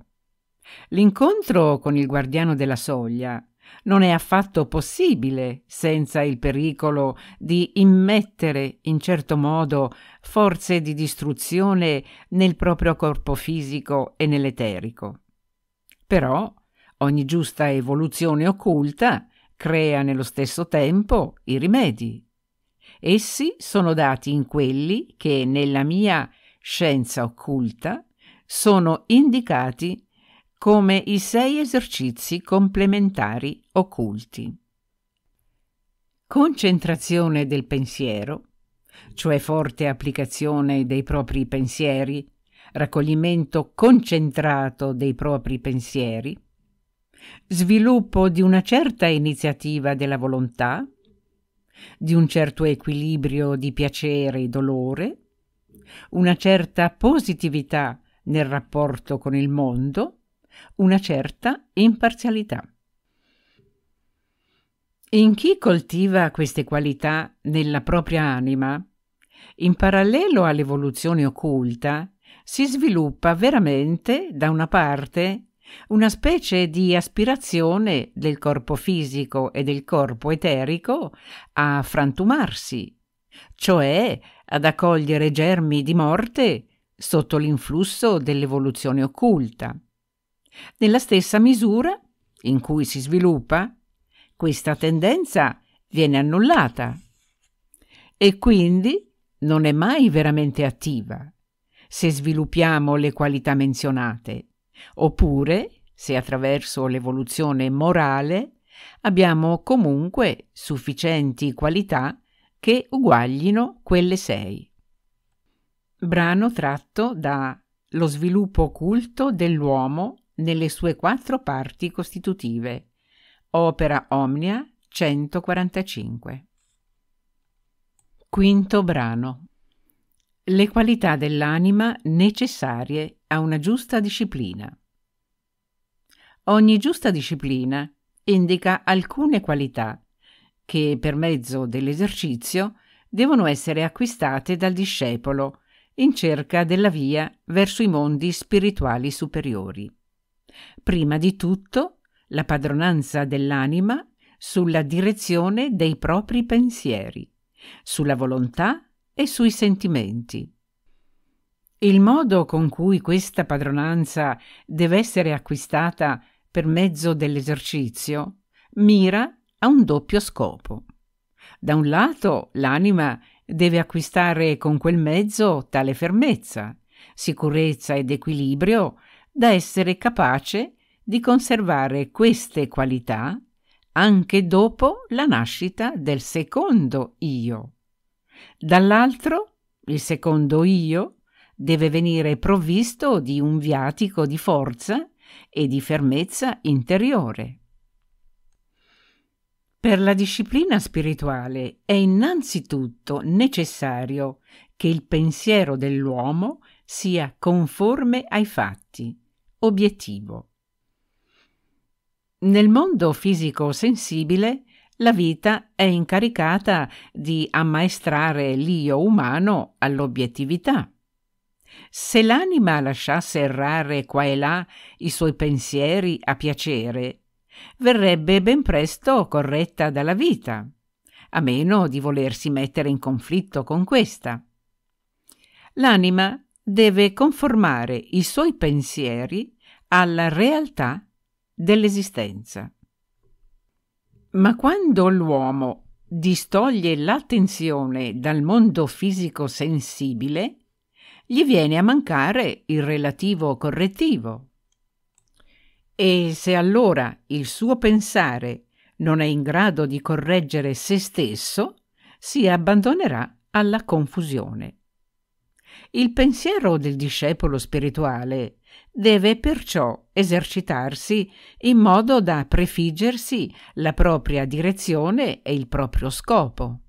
L'incontro con il guardiano della soglia non è affatto possibile senza il pericolo di immettere in certo modo forze di distruzione nel proprio corpo fisico e nell'eterico. Però ogni giusta evoluzione occulta crea nello stesso tempo i rimedi. Essi sono dati in quelli che nella mia scienza occulta sono indicati come i sei esercizi complementari occulti. Concentrazione del pensiero, cioè forte applicazione dei propri pensieri, raccoglimento concentrato dei propri pensieri, sviluppo di una certa iniziativa della volontà, di un certo equilibrio di piacere e dolore, una certa positività nel rapporto con il mondo, una certa imparzialità. In chi coltiva queste qualità nella propria anima, in parallelo all'evoluzione occulta, si sviluppa veramente, da una parte, una specie di aspirazione del corpo fisico e del corpo eterico a frantumarsi, cioè ad accogliere germi di morte sotto l'influsso dell'evoluzione occulta nella stessa misura in cui si sviluppa, questa tendenza viene annullata e quindi non è mai veramente attiva se sviluppiamo le qualità menzionate, oppure se attraverso l'evoluzione morale abbiamo comunque sufficienti qualità che uguaglino quelle sei. Brano tratto da Lo sviluppo occulto dell'uomo nelle sue quattro parti costitutive. Opera Omnia 145. Quinto brano. Le qualità dell'anima necessarie a una giusta disciplina. Ogni giusta disciplina indica alcune qualità che per mezzo dell'esercizio devono essere acquistate dal discepolo in cerca della via verso i mondi spirituali superiori. Prima di tutto, la padronanza dell'anima sulla direzione dei propri pensieri, sulla volontà e sui sentimenti. Il modo con cui questa padronanza deve essere acquistata per mezzo dell'esercizio mira a un doppio scopo. Da un lato, l'anima deve acquistare con quel mezzo tale fermezza, sicurezza ed equilibrio da essere capace di conservare queste qualità anche dopo la nascita del secondo io. Dall'altro, il secondo io deve venire provvisto di un viatico di forza e di fermezza interiore. Per la disciplina spirituale è innanzitutto necessario che il pensiero dell'uomo sia conforme ai fatti obiettivo. Nel mondo fisico sensibile, la vita è incaricata di ammaestrare l'io umano all'obiettività. Se l'anima lasciasse errare qua e là i suoi pensieri a piacere, verrebbe ben presto corretta dalla vita, a meno di volersi mettere in conflitto con questa. L'anima deve conformare i suoi pensieri alla realtà dell'esistenza. Ma quando l'uomo distoglie l'attenzione dal mondo fisico sensibile, gli viene a mancare il relativo correttivo. E se allora il suo pensare non è in grado di correggere se stesso, si abbandonerà alla confusione. Il pensiero del discepolo spirituale deve perciò esercitarsi in modo da prefiggersi la propria direzione e il proprio scopo.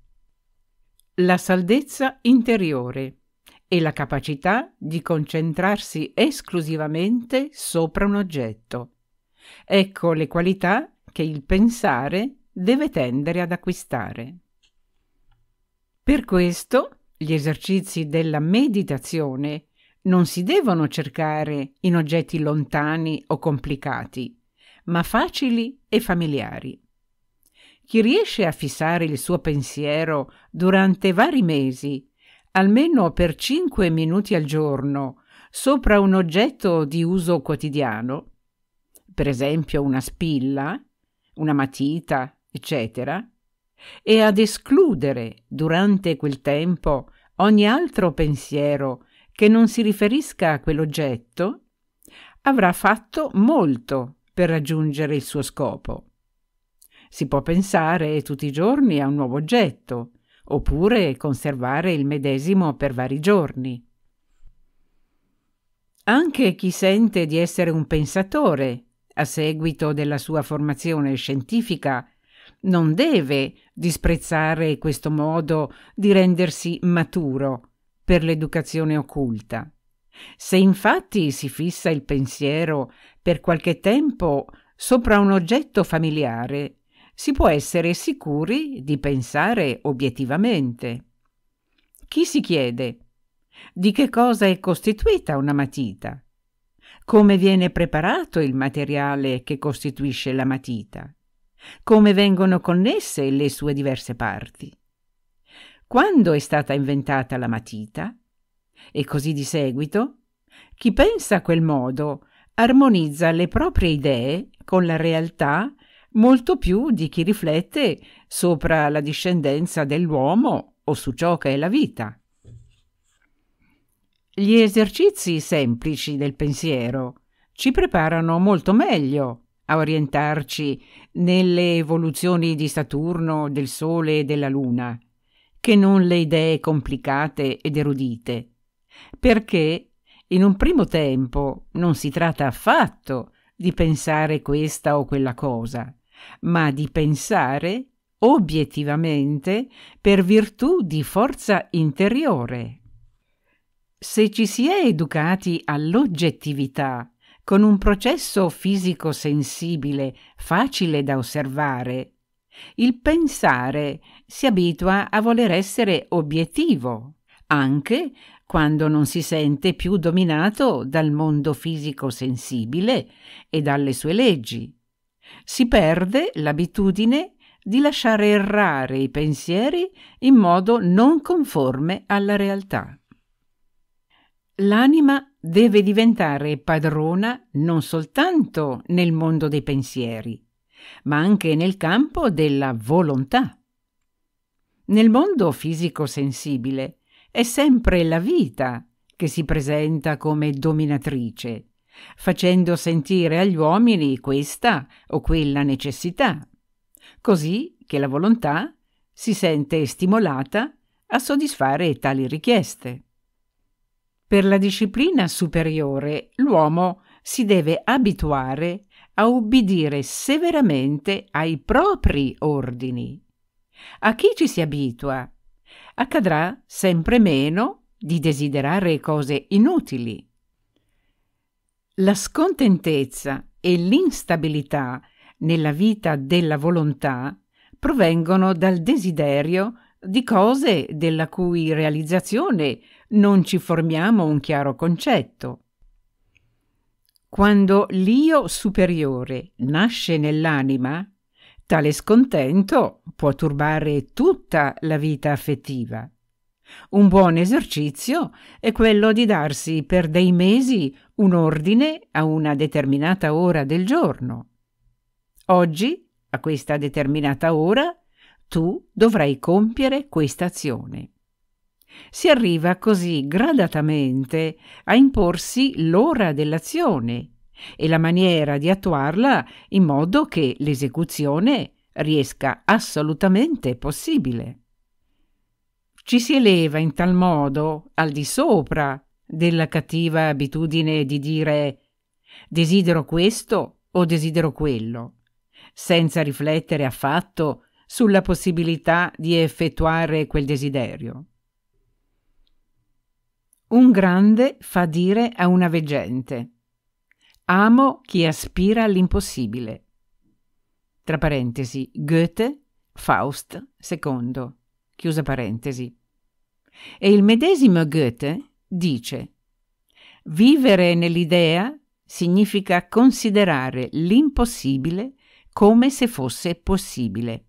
La saldezza interiore e la capacità di concentrarsi esclusivamente sopra un oggetto. Ecco le qualità che il pensare deve tendere ad acquistare. Per questo gli esercizi della meditazione non si devono cercare in oggetti lontani o complicati, ma facili e familiari. Chi riesce a fissare il suo pensiero durante vari mesi, almeno per 5 minuti al giorno, sopra un oggetto di uso quotidiano, per esempio una spilla, una matita, eccetera, e ad escludere durante quel tempo ogni altro pensiero che non si riferisca a quell'oggetto, avrà fatto molto per raggiungere il suo scopo. Si può pensare tutti i giorni a un nuovo oggetto, oppure conservare il medesimo per vari giorni. Anche chi sente di essere un pensatore, a seguito della sua formazione scientifica non deve disprezzare questo modo di rendersi maturo per l'educazione occulta. Se infatti si fissa il pensiero per qualche tempo sopra un oggetto familiare, si può essere sicuri di pensare obiettivamente. Chi si chiede di che cosa è costituita una matita? Come viene preparato il materiale che costituisce la matita? come vengono connesse le sue diverse parti, quando è stata inventata la matita, e così di seguito, chi pensa a quel modo armonizza le proprie idee con la realtà molto più di chi riflette sopra la discendenza dell'uomo o su ciò che è la vita. Gli esercizi semplici del pensiero ci preparano molto meglio a orientarci nelle evoluzioni di Saturno, del Sole e della Luna, che non le idee complicate ed erudite, perché in un primo tempo non si tratta affatto di pensare questa o quella cosa, ma di pensare obiettivamente per virtù di forza interiore. Se ci si è educati all'oggettività con un processo fisico sensibile facile da osservare, il pensare si abitua a voler essere obiettivo, anche quando non si sente più dominato dal mondo fisico sensibile e dalle sue leggi. Si perde l'abitudine di lasciare errare i pensieri in modo non conforme alla realtà. L'anima deve diventare padrona non soltanto nel mondo dei pensieri, ma anche nel campo della volontà. Nel mondo fisico sensibile è sempre la vita che si presenta come dominatrice, facendo sentire agli uomini questa o quella necessità, così che la volontà si sente stimolata a soddisfare tali richieste. Per la disciplina superiore l'uomo si deve abituare a ubbidire severamente ai propri ordini. A chi ci si abitua accadrà sempre meno di desiderare cose inutili. La scontentezza e l'instabilità nella vita della volontà provengono dal desiderio di cose della cui realizzazione non ci formiamo un chiaro concetto. Quando l'io superiore nasce nell'anima, tale scontento può turbare tutta la vita affettiva. Un buon esercizio è quello di darsi per dei mesi un ordine a una determinata ora del giorno. Oggi, a questa determinata ora, tu dovrai compiere questa azione si arriva così gradatamente a imporsi l'ora dell'azione e la maniera di attuarla in modo che l'esecuzione riesca assolutamente possibile. Ci si eleva in tal modo al di sopra della cattiva abitudine di dire desidero questo o desidero quello, senza riflettere affatto sulla possibilità di effettuare quel desiderio. Un grande fa dire a una veggente Amo chi aspira all'impossibile. Tra parentesi, Goethe, Faust II. Chiusa parentesi. E il medesimo Goethe dice Vivere nell'idea significa considerare l'impossibile come se fosse possibile.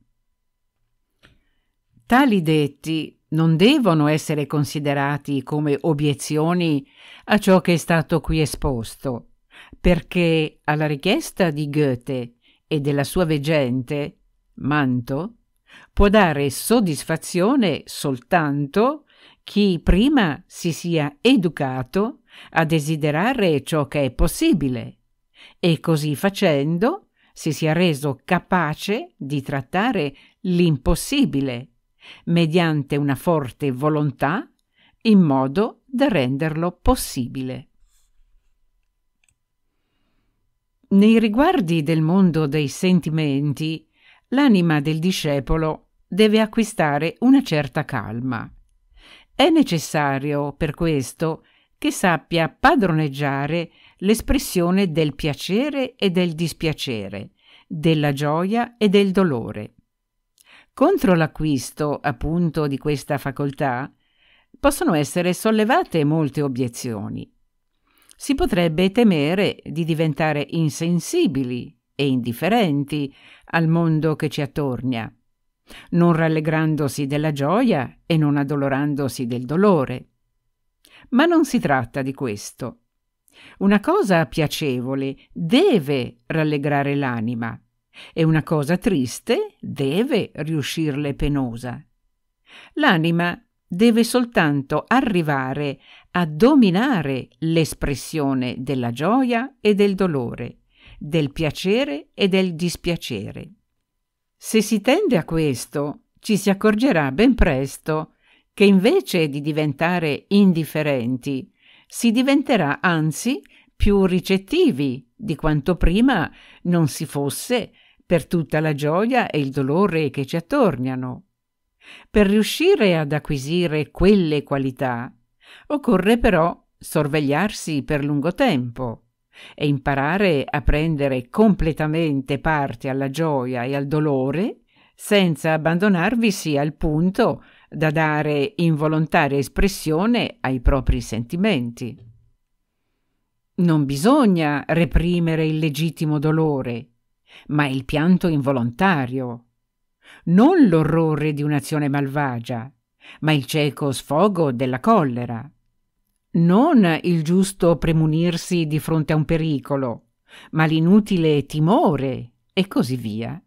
Tali detti non devono essere considerati come obiezioni a ciò che è stato qui esposto, perché alla richiesta di Goethe e della sua veggente, Manto, può dare soddisfazione soltanto chi prima si sia educato a desiderare ciò che è possibile e così facendo si sia reso capace di trattare l'impossibile mediante una forte volontà, in modo da renderlo possibile. Nei riguardi del mondo dei sentimenti, l'anima del discepolo deve acquistare una certa calma. È necessario, per questo, che sappia padroneggiare l'espressione del piacere e del dispiacere, della gioia e del dolore, contro l'acquisto, appunto, di questa facoltà possono essere sollevate molte obiezioni. Si potrebbe temere di diventare insensibili e indifferenti al mondo che ci attorna, non rallegrandosi della gioia e non addolorandosi del dolore. Ma non si tratta di questo. Una cosa piacevole deve rallegrare l'anima, e una cosa triste deve riuscirle penosa. L'anima deve soltanto arrivare a dominare l'espressione della gioia e del dolore, del piacere e del dispiacere. Se si tende a questo, ci si accorgerà ben presto che invece di diventare indifferenti, si diventerà anzi più ricettivi di quanto prima non si fosse per tutta la gioia e il dolore che ci attorniano. Per riuscire ad acquisire quelle qualità occorre però sorvegliarsi per lungo tempo e imparare a prendere completamente parte alla gioia e al dolore senza abbandonarvisi al punto da dare involontaria espressione ai propri sentimenti. Non bisogna reprimere il legittimo dolore, ma il pianto involontario, non l'orrore di un'azione malvagia, ma il cieco sfogo della collera, non il giusto premunirsi di fronte a un pericolo, ma l'inutile timore e così via.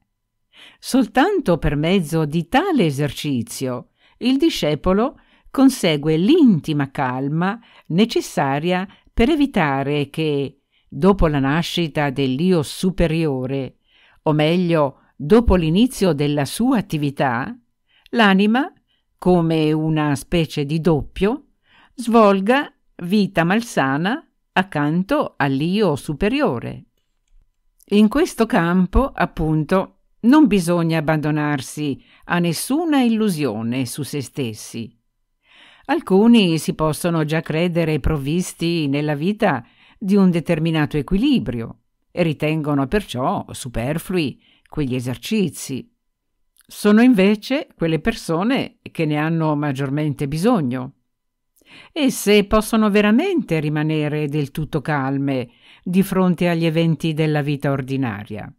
Soltanto per mezzo di tale esercizio il discepolo consegue l'intima calma necessaria per evitare che, dopo la nascita dell'io superiore, o meglio dopo l'inizio della sua attività, l'anima, come una specie di doppio, svolga vita malsana accanto all'io superiore. In questo campo, appunto, non bisogna abbandonarsi a nessuna illusione su se stessi. Alcuni si possono già credere provvisti nella vita di un determinato equilibrio, e ritengono perciò superflui quegli esercizi. Sono invece quelle persone che ne hanno maggiormente bisogno. Esse possono veramente rimanere del tutto calme di fronte agli eventi della vita ordinaria.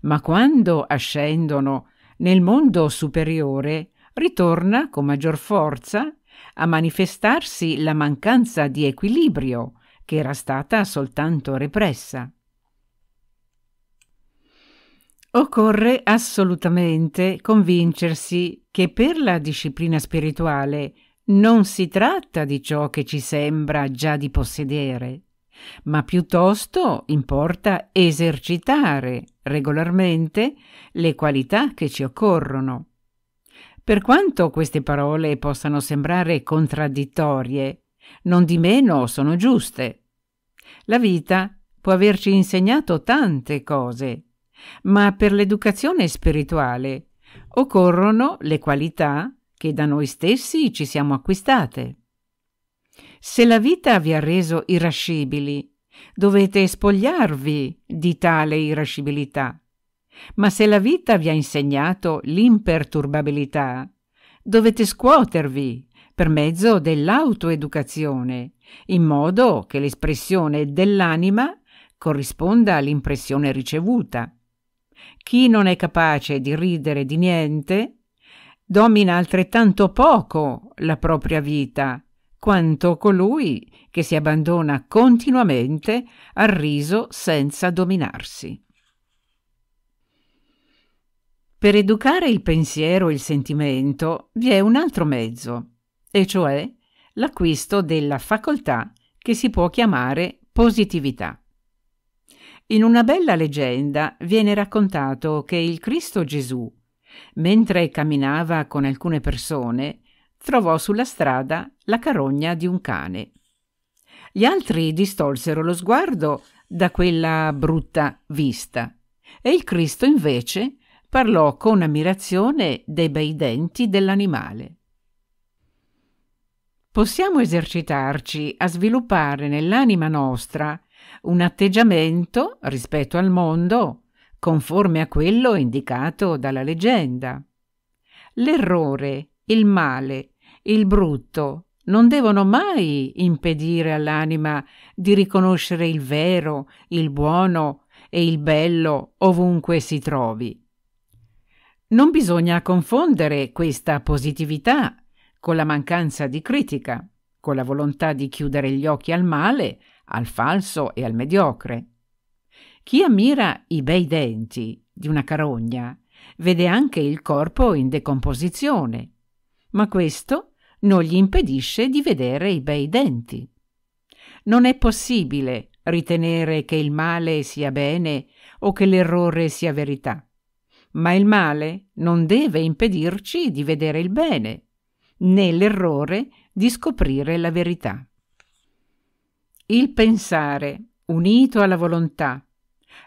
Ma quando ascendono nel mondo superiore, ritorna con maggior forza a manifestarsi la mancanza di equilibrio che era stata soltanto repressa. Occorre assolutamente convincersi che per la disciplina spirituale non si tratta di ciò che ci sembra già di possedere, ma piuttosto importa esercitare regolarmente le qualità che ci occorrono. Per quanto queste parole possano sembrare contraddittorie, non di meno sono giuste. La vita può averci insegnato tante cose ma per l'educazione spirituale occorrono le qualità che da noi stessi ci siamo acquistate. Se la vita vi ha reso irascibili, dovete spogliarvi di tale irascibilità. Ma se la vita vi ha insegnato l'imperturbabilità, dovete scuotervi per mezzo dell'autoeducazione, in modo che l'espressione dell'anima corrisponda all'impressione ricevuta. Chi non è capace di ridere di niente domina altrettanto poco la propria vita quanto colui che si abbandona continuamente al riso senza dominarsi. Per educare il pensiero e il sentimento vi è un altro mezzo, e cioè l'acquisto della facoltà che si può chiamare positività. In una bella leggenda viene raccontato che il Cristo Gesù, mentre camminava con alcune persone, trovò sulla strada la carogna di un cane. Gli altri distolsero lo sguardo da quella brutta vista e il Cristo invece parlò con ammirazione dei bei denti dell'animale. Possiamo esercitarci a sviluppare nell'anima nostra un atteggiamento rispetto al mondo conforme a quello indicato dalla leggenda. L'errore, il male, il brutto non devono mai impedire all'anima di riconoscere il vero, il buono e il bello ovunque si trovi. Non bisogna confondere questa positività con la mancanza di critica, con la volontà di chiudere gli occhi al male, al falso e al mediocre. Chi ammira i bei denti di una carogna vede anche il corpo in decomposizione, ma questo non gli impedisce di vedere i bei denti. Non è possibile ritenere che il male sia bene o che l'errore sia verità, ma il male non deve impedirci di vedere il bene, né l'errore di scoprire la verità. Il pensare, unito alla volontà,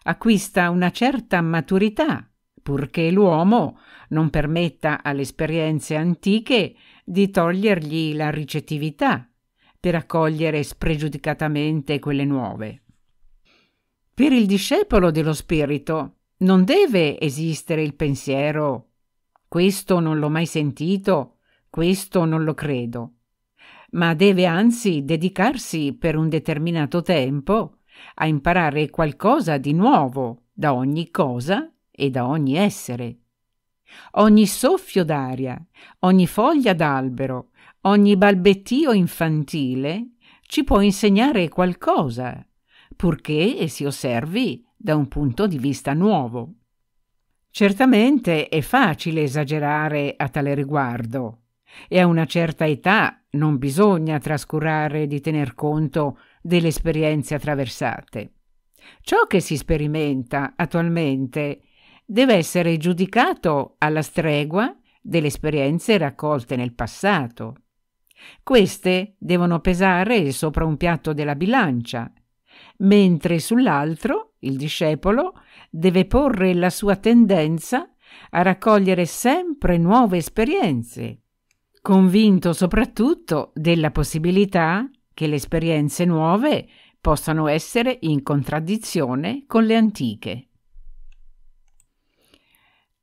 acquista una certa maturità, purché l'uomo non permetta alle esperienze antiche di togliergli la ricettività per accogliere spregiudicatamente quelle nuove. Per il discepolo dello spirito non deve esistere il pensiero questo non l'ho mai sentito, questo non lo credo ma deve anzi dedicarsi per un determinato tempo a imparare qualcosa di nuovo da ogni cosa e da ogni essere. Ogni soffio d'aria, ogni foglia d'albero, ogni balbettio infantile ci può insegnare qualcosa, purché si osservi da un punto di vista nuovo. Certamente è facile esagerare a tale riguardo e a una certa età non bisogna trascurare di tener conto delle esperienze attraversate. Ciò che si sperimenta attualmente deve essere giudicato alla stregua delle esperienze raccolte nel passato. Queste devono pesare sopra un piatto della bilancia, mentre sull'altro il discepolo deve porre la sua tendenza a raccogliere sempre nuove esperienze convinto soprattutto della possibilità che le esperienze nuove possano essere in contraddizione con le antiche.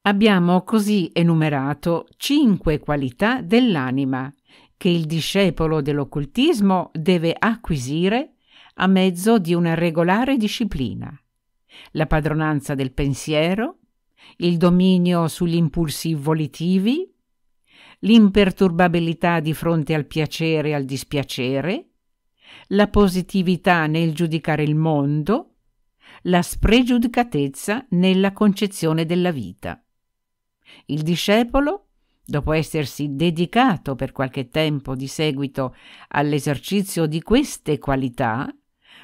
Abbiamo così enumerato cinque qualità dell'anima che il discepolo dell'occultismo deve acquisire a mezzo di una regolare disciplina. La padronanza del pensiero, il dominio sugli impulsi volitivi, l'imperturbabilità di fronte al piacere e al dispiacere, la positività nel giudicare il mondo, la spregiudicatezza nella concezione della vita. Il discepolo, dopo essersi dedicato per qualche tempo di seguito all'esercizio di queste qualità,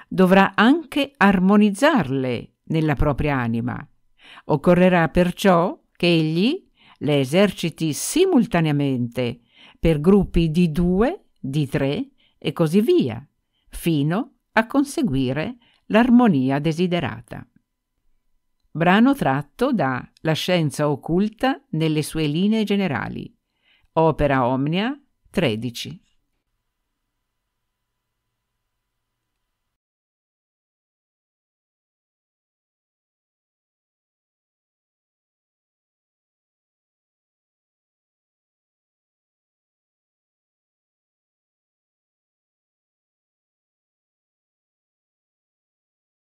dovrà anche armonizzarle nella propria anima. Occorrerà perciò che egli le eserciti simultaneamente per gruppi di due, di tre e così via, fino a conseguire l'armonia desiderata. Brano tratto da La scienza occulta nelle sue linee generali, opera omnia 13.